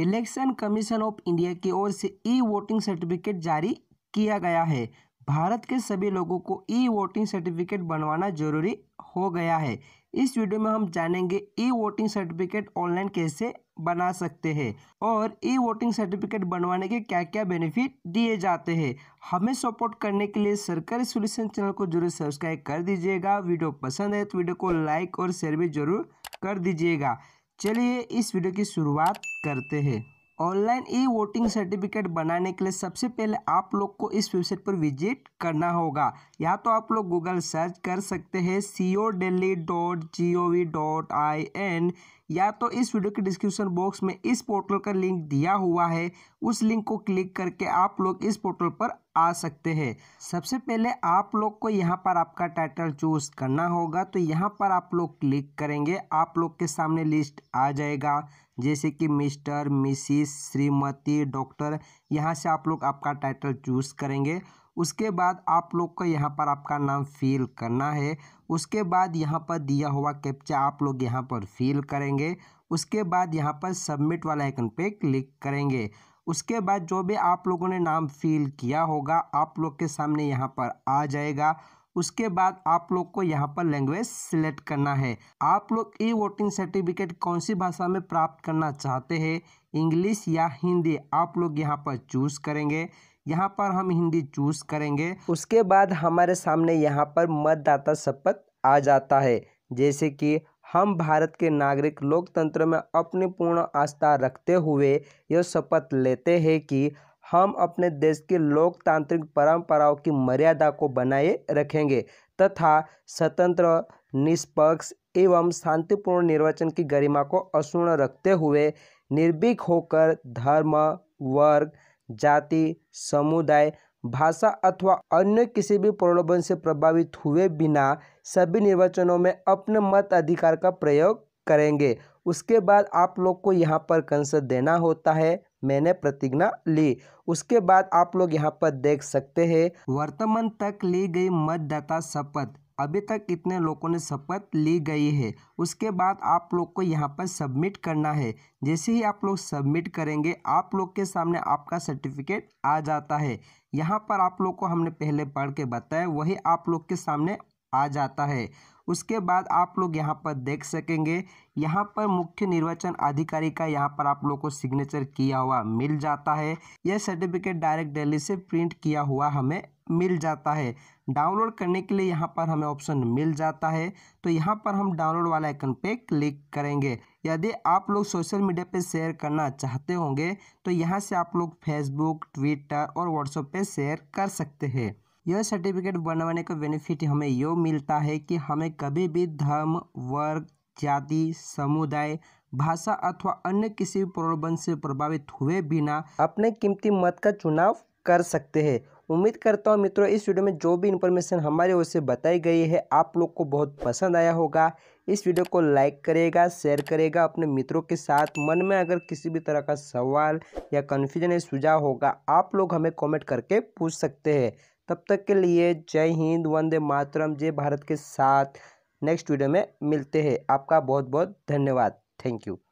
election commission of India की ओर से e voting certificate जारी किया गया है भारत के सभी लोगों को ई वोटिंग सर्टिफिकेट बनवाना जरूरी हो गया है इस वीडियो में हम जानेंगे ई वोटिंग सर्टिफिकेट ऑनलाइन कैसे बना सकते हैं और ई वोटिंग सर्टिफिकेट बनवाने के क्या क्या बेनिफिट दिए जाते हैं हमें सपोर्ट करने के लिए सरकारी सोल्यूशन चैनल को जरूर सब्सक्राइब कर दीजिएगा वीडियो पसंद है तो वीडियो को लाइक और शेयर भी जरूर कर दीजिएगा चलिए इस वीडियो की शुरुआत करते हैं ऑनलाइन ई वोटिंग सर्टिफिकेट बनाने के लिए सबसे पहले आप लोग को इस वेबसाइट पर विजिट करना होगा या तो आप लोग गूगल सर्च कर सकते हैं C O daily dot G O V dot I N या तो इस वीडियो के डिस्क्रिप्शन बॉक्स में इस पोर्टल का लिंक दिया हुआ है उस लिंक को क्लिक करके आप लोग इस पोर्टल पर आ सकते हैं सबसे पहले आप लोग को यहाँ पर आपका टाइटल चूज करना होगा तो यहाँ पर आप लोग क्लिक करेंगे आप लोग के सामने लिस्ट आ जाएगा जैसे कि मिस्टर मिसिस श्रीमती डॉक्टर यहाँ से आप लोग आपका टाइटल चूज़ करेंगे उसके बाद आप लोग को यहाँ पर आपका नाम फिल करना है उसके बाद यहाँ पर दिया हुआ कैप्चा आप लोग यहाँ पर फिल करेंगे उसके बाद यहाँ पर सबमिट वाला आइकन पे क्लिक करेंगे उसके बाद जो भी आप लोगों ने नाम फिल किया होगा आप लोग के सामने यहाँ पर आ जाएगा उसके बाद आप लोग को यहाँ पर लैंग्वेज सिलेक्ट करना है आप लोग ई वोटिंग सर्टिफिकेट कौन सी भाषा में प्राप्त करना चाहते हैं इंग्लिश या हिंदी आप लोग यहाँ पर चूज़ करेंगे यहाँ पर हम हिंदी चूज़ करेंगे उसके बाद हमारे सामने यहाँ पर मतदाता शपथ आ जाता है जैसे कि हम भारत के नागरिक लोकतंत्र में अपनी पूर्ण आस्था रखते हुए यह शपथ लेते हैं कि हम अपने देश के लोकतांत्रिक परंपराओं की मर्यादा को बनाए रखेंगे तथा स्वतंत्र निष्पक्ष एवं शांतिपूर्ण निर्वाचन की गरिमा को अशूर्ण रखते हुए निर्भीक होकर धर्म वर्ग जाति समुदाय भाषा अथवा अन्य किसी भी प्रलोभन से प्रभावित हुए बिना सभी निर्वाचनों में अपने मत अधिकार का प्रयोग करेंगे उसके बाद आप लोग को यहाँ पर कंसर देना होता है मैंने प्रतिज्ञा ली उसके बाद आप लोग यहाँ पर देख सकते हैं वर्तमान तक ली गई मतदाता शपथ अभी तक इतने लोगों ने शपथ ली गई है उसके बाद आप लोग को यहाँ पर सबमिट करना है जैसे ही आप लोग सबमिट करेंगे आप लोग के सामने आपका सर्टिफिकेट आ जाता है यहाँ पर आप लोग को हमने पहले पढ़ के बताया वही आप लोग के सामने आ जाता है उसके बाद आप लोग यहाँ पर देख सकेंगे यहाँ पर मुख्य निर्वाचन अधिकारी का यहाँ पर आप लोग को सिग्नेचर किया हुआ मिल जाता है यह सर्टिफिकेट डायरेक्ट दिल्ली से प्रिंट किया हुआ हमें मिल जाता है डाउनलोड करने के लिए यहाँ पर हमें ऑप्शन मिल जाता है तो यहाँ पर हम डाउनलोड वाला आइकन पे क्लिक करेंगे यदि आप लोग सोशल मीडिया पे शेयर करना चाहते होंगे तो यहाँ से आप लोग फेसबुक ट्विटर और व्हाट्सएप पे शेयर कर सकते हैं यह सर्टिफिकेट बनवाने का बेनिफिट हमें यो मिलता है कि हमें कभी भी धर्म वर्ग जाति समुदाय भाषा अथवा अन्य किसी प्रलोभन से प्रभावित हुए बिना अपने कीमती मत का चुनाव कर सकते हैं उम्मीद करता हूँ मित्रों इस वीडियो में जो भी इन्फॉर्मेशन हमारे ओर से बताई गई है आप लोग को बहुत पसंद आया होगा इस वीडियो को लाइक करेगा शेयर करेगा अपने मित्रों के साथ मन में अगर किसी भी तरह का सवाल या कन्फ्यूजन या सुझाव होगा आप लोग हमें कमेंट करके पूछ सकते हैं तब तक के लिए जय हिंद वंदे मातरम जय भारत के साथ नेक्स्ट वीडियो में मिलते हैं आपका बहुत बहुत धन्यवाद थैंक यू